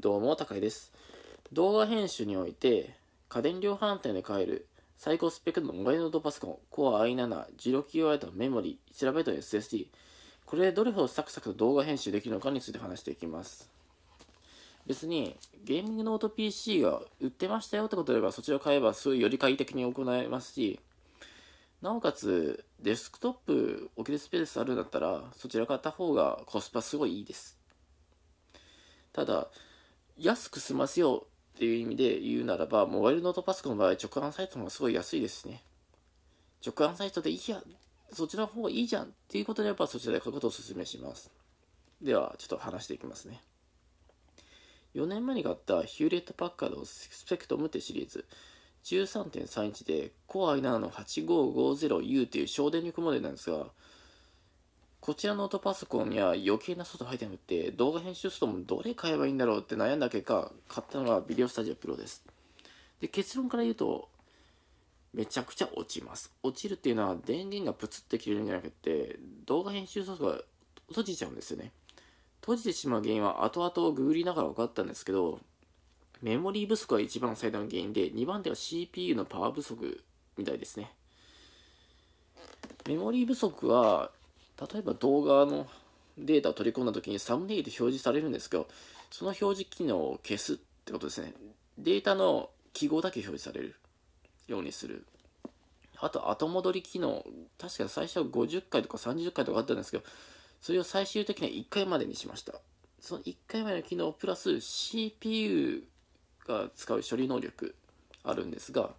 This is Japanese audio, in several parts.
どうも、高井です。動画編集において、家電量販店で買える最高スペックのモバイルノートパソコン、Core i7、16GB とメモリ、1TB SSD、これでどれほどサクサクと動画編集できるのかについて話していきます。別に、ゲーミングノート PC が売ってましたよってことであれば、そちらを買えばすごいより快適に行えますし、なおかつ、デスクトップ置きでスペースあるんだったら、そちら買った方がコスパすごいいいです。ただ、安く済ませようっていう意味で言うならば、モバイルノートパソコンの場合、直販サイトの方がすごい安いですね。直販サイトでいいや、そっちの方がいいじゃんっていうことでやっぱそちらで買うことをお勧めします。では、ちょっと話していきますね。4年前に買ったヒューレット・パッカードスペクトムってシリーズ。13.3 1で Core i7 の 8550U という省電力モデルなんですが、こちらノートパソコンには余計なソフト入イてなって動画編集ソフトもどれ買えばいいんだろうって悩んだ結果買ったのがビデオスタジオプロですで結論から言うとめちゃくちゃ落ちます落ちるっていうのは電源がプツって切れるんじゃなくて動画編集ソフトが閉じちゃうんですよね閉じてしまう原因は後々ググりながら分かったんですけどメモリー不足が一番最大の原因で2番手は CPU のパワー不足みたいですねメモリー不足は例えば動画のデータを取り込んだ時にサムネイルで表示されるんですけど、その表示機能を消すってことですね。データの記号だけ表示されるようにする。あと、後戻り機能。確か最初は50回とか30回とかあったんですけど、それを最終的には1回までにしました。その1回までの機能プラス CPU が使う処理能力あるんですが、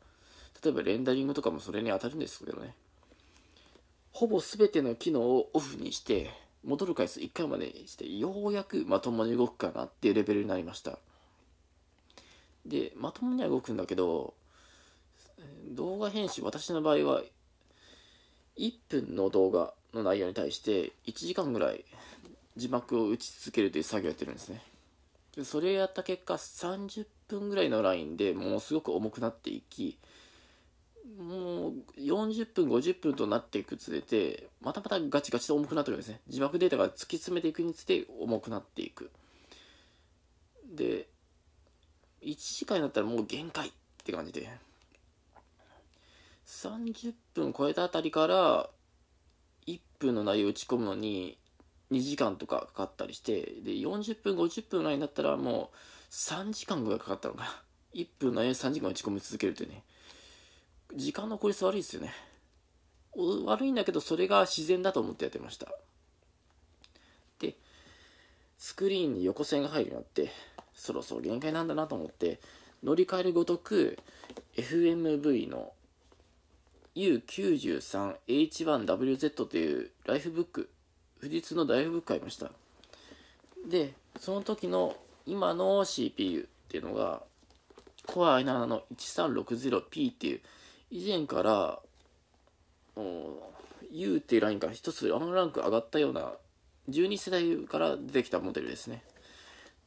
例えばレンダリングとかもそれに当たるんですけどね。ほぼ全ての機能をオフにして、戻る回数1回までにして、ようやくまともに動くかなっていうレベルになりました。で、まともには動くんだけど、動画編集、私の場合は、1分の動画の内容に対して1時間ぐらい字幕を打ち続けるという作業やってるんですね。でそれをやった結果、30分ぐらいのラインでものすごく重くなっていき、もう40分、50分となっていくつれて、またまたガチガチで重くなってくるんですね。字幕データが突き詰めていくにつれて重くなっていく。で、1時間になったらもう限界って感じで、30分超えたあたりから、1分の内容打ち込むのに2時間とかかかったりして、で、40分、50分ぐらいになったらもう3時間ぐらいかかったのかな。1分の内容3時間打ち込み続けるというね。時間の効率悪いですよね。悪いんだけど、それが自然だと思ってやってました。で、スクリーンに横線が入るようになって、そろそろ限界なんだなと思って、乗り換えるごとく、FMV の U93H1WZ というライフブック、富士通のライフブック買いました。で、その時の今の CPU っていうのが、Core i7 の 1360P っていう以前から、U っていうラインが一つワンランク上がったような、12世代から出てきたモデルですね。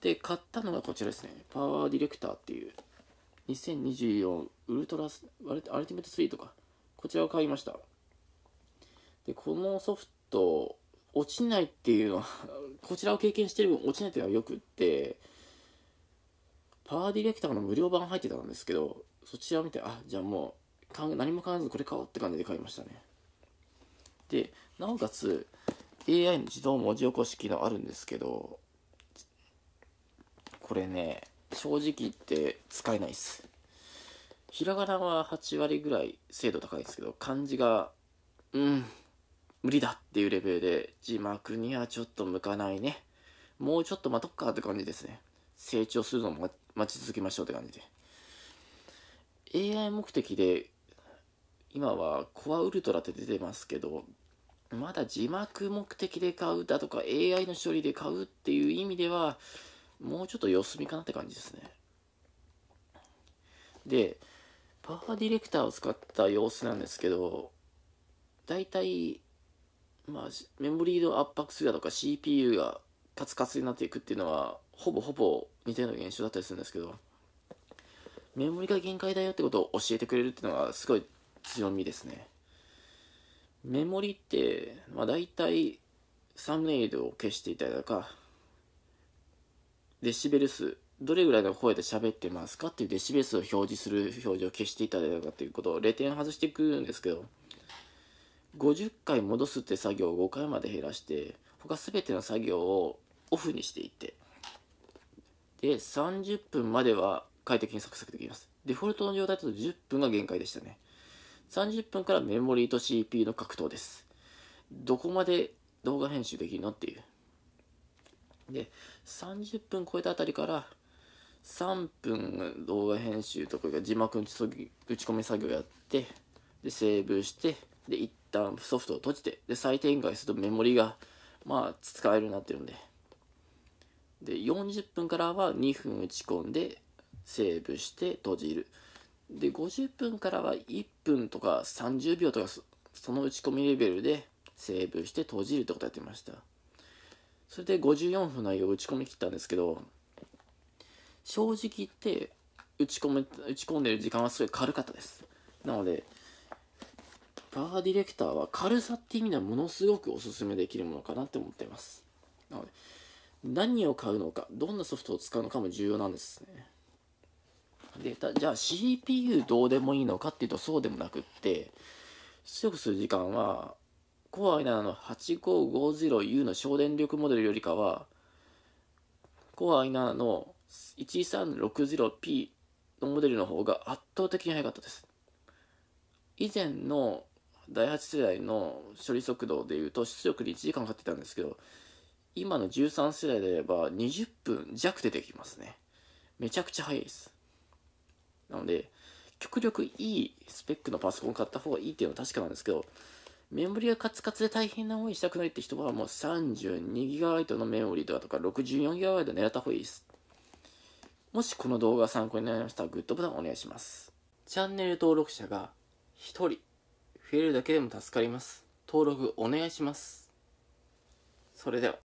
で、買ったのがこちらですね。パワーディレクターっていう、2024ウルトラス、アルティメット3とか、こちらを買いました。で、このソフト、落ちないっていうのは こちらを経験してる分落ちないっていうのはよくって、パワーディレクターの無料版入ってたんですけど、そちらを見て、あ、じゃあもう、何も考えずこれ買おうって感じで買いましたね。で、なおかつ、AI の自動文字起こし機能あるんですけど、これね、正直言って使えないっす。ひらがなは8割ぐらい精度高いんですけど、漢字が、うん、無理だっていうレベルで、字幕にはちょっと向かないね。もうちょっと待とっかって感じですね。成長するのも待ち続けましょうって感じで。AI 目的で今はコアウルトラって出てますけど、まだ字幕目的で買うだとか AI の処理で買うっていう意味では、もうちょっと様子見かなって感じですね。で、パワーディレクターを使った様子なんですけど、だいたい、まあ、メモリーの圧迫数だとか CPU がカツカツになっていくっていうのは、ほぼほぼ似たような現象だったりするんですけど、メモリが限界だよってことを教えてくれるっていうのがすごい強みですね。メモリって、まあ、大体サムネイルを消していただか、デシベル数、どれぐらいの声で喋ってますかっていうデシベル数を表示する表示を消していただいたかということを0点外していくんですけど、50回戻すって作業を5回まで減らして、他全ての作業をオフにしていって、で、30分までは快適にサクサクできます。デフォルトの状態だと10分が限界でしたね。30分からメモリーと CPU の格闘です。どこまで動画編集できるのっていう。で、30分超えたあたりから、3分動画編集とかが字幕打ち込み作業やって、で、セーブして、で、一旦ソフトを閉じて、で、再展開するとメモリが、まあ、使えるようになってるんで。で、40分からは2分打ち込んで、セーブして、閉じる。で50分からは1分とか30秒とかその打ち込みレベルでセーブして閉じるってことやってましたそれで54分の内容を打ち込み切ったんですけど正直言って打ち込め打ち込んでる時間はすごい軽かったですなのでパワーディレクターは軽さって意味ではものすごくおすすめできるものかなって思っていますなので何を買うのかどんなソフトを使うのかも重要なんですねでじゃあ CPU どうでもいいのかっていうとそうでもなくって出力する時間は Core i7 の 8550U の省電力モデルよりかは Core i7 の 1360P のモデルの方が圧倒的に速かったです以前の第8世代の処理速度でいうと出力に1時間かかってたんですけど今の13世代であれば20分弱出てきますねめちゃくちゃ速いですなので、極力いいスペックのパソコン買った方がいいっていうのは確かなんですけど、メモリがカツカツで大変な思いしたくないって人はもう 32GB のメモリだとか 64GB 狙った方がいいです。もしこの動画が参考になりましたらグッドボタンお願いします。チャンネル登録者が1人増えるだけでも助かります。登録お願いします。それでは。